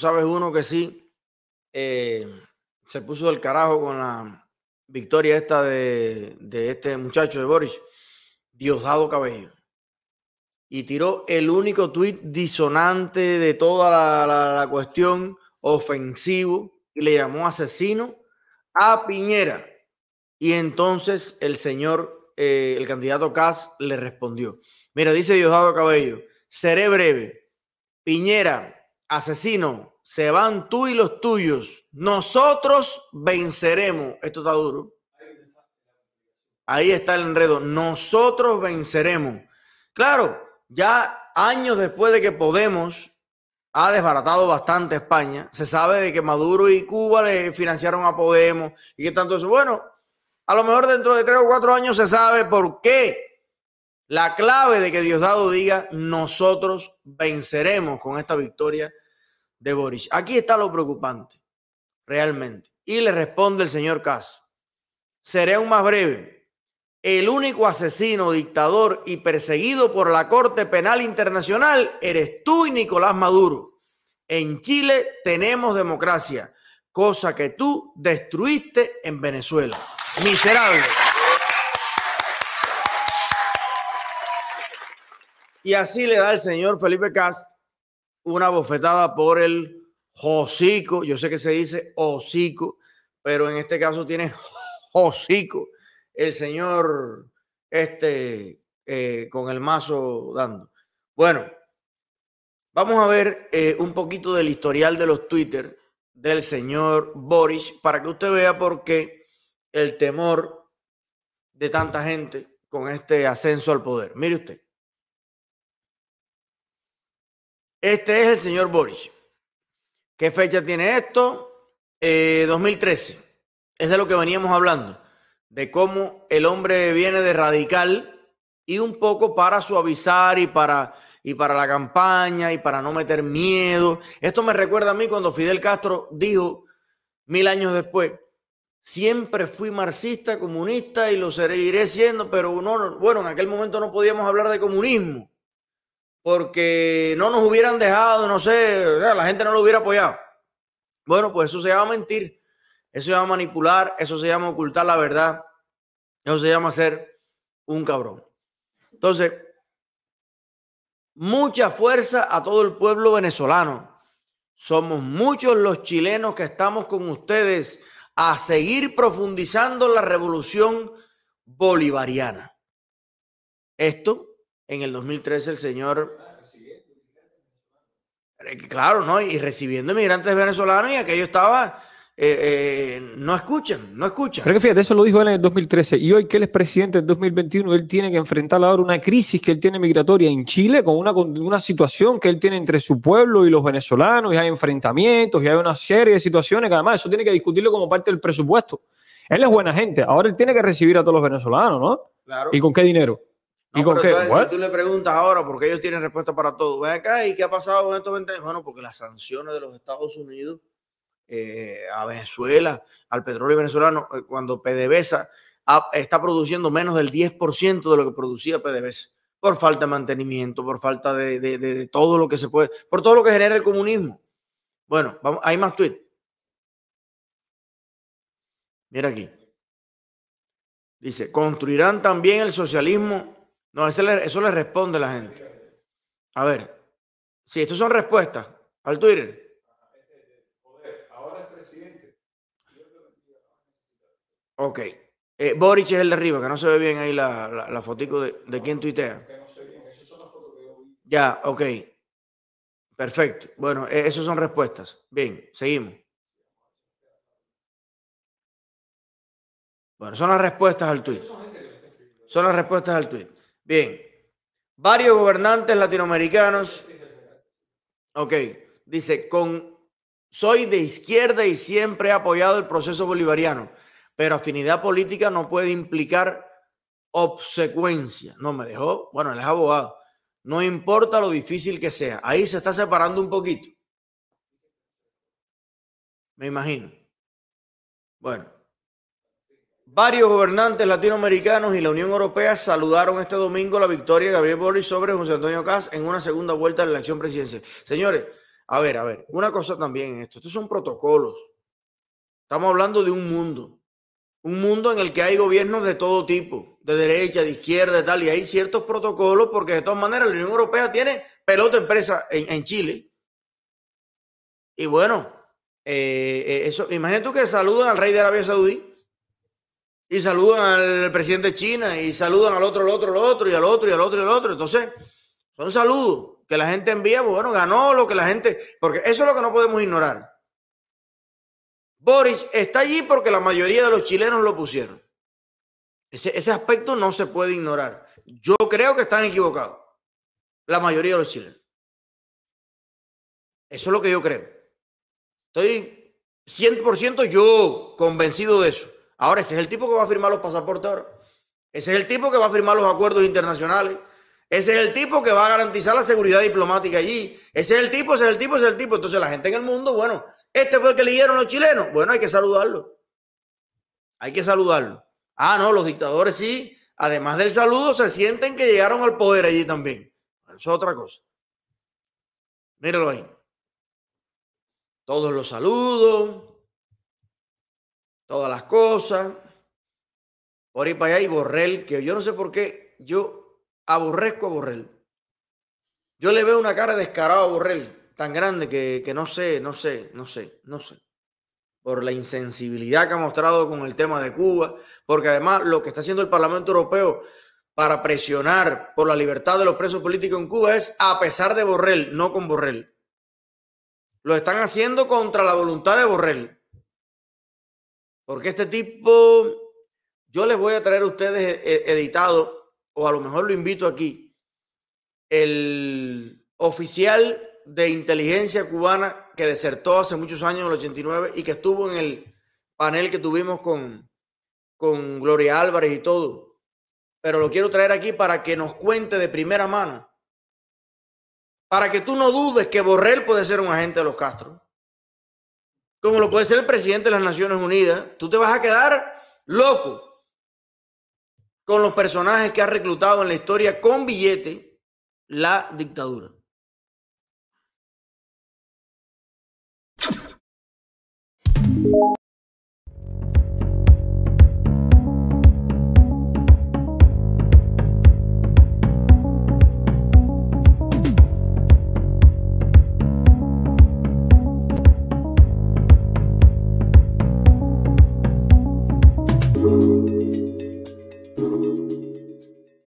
sabes uno que sí eh, se puso del carajo con la victoria esta de, este muchacho de Boris, Diosdado Cabello. Y tiró el único tuit disonante de toda la, cuestión, ofensivo, y le llamó asesino a Piñera. Y entonces el señor, eh, el candidato Cas le respondió. Mira, dice Diosdado Cabello, seré breve. Piñera, asesino, se van tú y los tuyos. Nosotros venceremos. Esto está duro. Ahí está el enredo. Nosotros venceremos. Claro, ya años después de que Podemos ha desbaratado bastante España, se sabe de que Maduro y Cuba le financiaron a Podemos y que tanto eso. Bueno, a lo mejor dentro de tres o cuatro años se sabe por qué la clave de que Diosdado diga, nosotros venceremos con esta victoria de Boris. Aquí está lo preocupante, realmente. Y le responde el señor Caso. Seré aún más breve. El único asesino, dictador y perseguido por la Corte Penal Internacional eres tú y Nicolás Maduro. En Chile tenemos democracia, cosa que tú destruiste en Venezuela. Miserable. Y así le da el señor Felipe Cast una bofetada por el hocico. Yo sé que se dice hocico, pero en este caso tiene hocico el señor este eh, con el mazo dando. Bueno, vamos a ver eh, un poquito del historial de los Twitter del señor Boris para que usted vea por qué el temor de tanta gente con este ascenso al poder. Mire usted. Este es el señor Boris. ¿Qué fecha tiene esto? 2013. Eh, es de lo que veníamos hablando, de cómo el hombre viene de radical y un poco para suavizar y para, y para la campaña y para no meter miedo. Esto me recuerda a mí cuando Fidel Castro dijo mil años después, Siempre fui marxista, comunista y lo seguiré siendo, pero bueno, en aquel momento no podíamos hablar de comunismo porque no nos hubieran dejado, no sé, la gente no lo hubiera apoyado. Bueno, pues eso se llama mentir, eso se llama manipular, eso se llama ocultar la verdad, eso se llama ser un cabrón. Entonces, mucha fuerza a todo el pueblo venezolano. Somos muchos los chilenos que estamos con ustedes a seguir profundizando la revolución bolivariana. Esto en el 2013 el señor... Claro, ¿no? Y recibiendo inmigrantes venezolanos y aquello estaba... Eh, eh, no escuchan, no escuchan. Pero que fíjate, eso lo dijo él en el 2013. Y hoy que él es presidente en 2021, él tiene que enfrentar ahora una crisis que él tiene migratoria en Chile, con una, con una situación que él tiene entre su pueblo y los venezolanos, y hay enfrentamientos, y hay una serie de situaciones que además eso tiene que discutirlo como parte del presupuesto. Él es buena gente, ahora él tiene que recibir a todos los venezolanos, ¿no? Claro. ¿Y con qué dinero? ¿qué? Tú, tú le preguntas ahora, porque ellos tienen respuesta para todo, ven acá y qué ha pasado con estos 20 años. Bueno, porque las sanciones de los Estados Unidos eh, a Venezuela, al petróleo venezolano, eh, cuando PDVSA está produciendo menos del 10% de lo que producía PDVSA, por falta de mantenimiento, por falta de, todo lo que se puede, por todo lo que genera el comunismo. Bueno, vamos, hay más tweets. Mira aquí. Dice, construirán también el socialismo no, eso le, responde la gente. A ver, sí, estas son respuestas al Twitter. Ok. Eh, Boric es el de arriba, que no se ve bien ahí la, la, fotico de, de quién tuitea. Ya, ok. Perfecto. Bueno, e, esos son respuestas. Bien, seguimos. Bueno, son las respuestas al tweet. Son las respuestas al tweet. Bien, varios gobernantes latinoamericanos. Ok, dice, con, soy de izquierda y siempre he apoyado el proceso bolivariano, pero afinidad política no puede implicar obsecuencia. No me dejó, bueno, él es abogado. No importa lo difícil que sea. Ahí se está separando un poquito. Me imagino. Bueno. Varios gobernantes latinoamericanos y la Unión Europea saludaron este domingo la victoria de Gabriel Boris sobre José Antonio Caz en una segunda vuelta de la elección presidencial. Señores, a ver, a ver, una cosa también en esto, estos son protocolos. Estamos hablando de un mundo, un mundo en el que hay gobiernos de todo tipo, de derecha, de izquierda, y tal, y hay ciertos protocolos porque de todas maneras la Unión Europea tiene pelota empresa en, Chile. Y bueno, eh, eh, eso, imagínate tú que saludan al rey de Arabia Saudí y saludan al presidente de China y saludan al otro, al otro, al otro y al otro y al otro y al otro. Entonces, son saludos que la gente envía, pues, bueno, ganó lo que la gente, porque eso es lo que no podemos ignorar. Boris está allí porque la mayoría de los chilenos lo pusieron. Ese, ese aspecto no se puede ignorar. Yo creo que están equivocados, la mayoría de los chilenos. Eso es lo que yo creo. Estoy 100% yo convencido de eso. Ahora, ese es el tipo que va a firmar los pasaportes ahora. Ese es el tipo que va a firmar los acuerdos internacionales. Ese es el tipo que va a garantizar la seguridad diplomática allí. Ese es el tipo, ese es el tipo, ese es el tipo. Entonces la gente en el mundo, bueno, este fue el que eligieron los chilenos. Bueno, hay que saludarlo. Hay que saludarlo. Ah, no, los dictadores sí, además del saludo, se sienten que llegaron al poder allí también. Eso es otra cosa. Míralo ahí. Todos los saludos todas las cosas, por ahí para allá y Borrell, que yo no sé por qué, yo aborrezco a Borrell. Yo le veo una cara descarada a Borrell, tan grande que, que no sé, no sé, no sé, no sé. Por la insensibilidad que ha mostrado con el tema de Cuba, porque además lo que está haciendo el Parlamento Europeo para presionar por la libertad de los presos políticos en Cuba es a pesar de Borrell, no con Borrell. Lo están haciendo contra la voluntad de Borrell. Porque este tipo, yo les voy a traer a ustedes e, e, editado, o a lo mejor lo invito aquí, el oficial de inteligencia cubana que desertó hace muchos años, en el 89, y que estuvo en el panel que tuvimos con, con Gloria Álvarez y todo. Pero lo quiero traer aquí para que nos cuente de primera mano. Para que tú no dudes que Borrell puede ser un agente de los Castro como lo puede ser el presidente de las Naciones Unidas, tú te vas a quedar loco con los personajes que ha reclutado en la historia con billete la dictadura.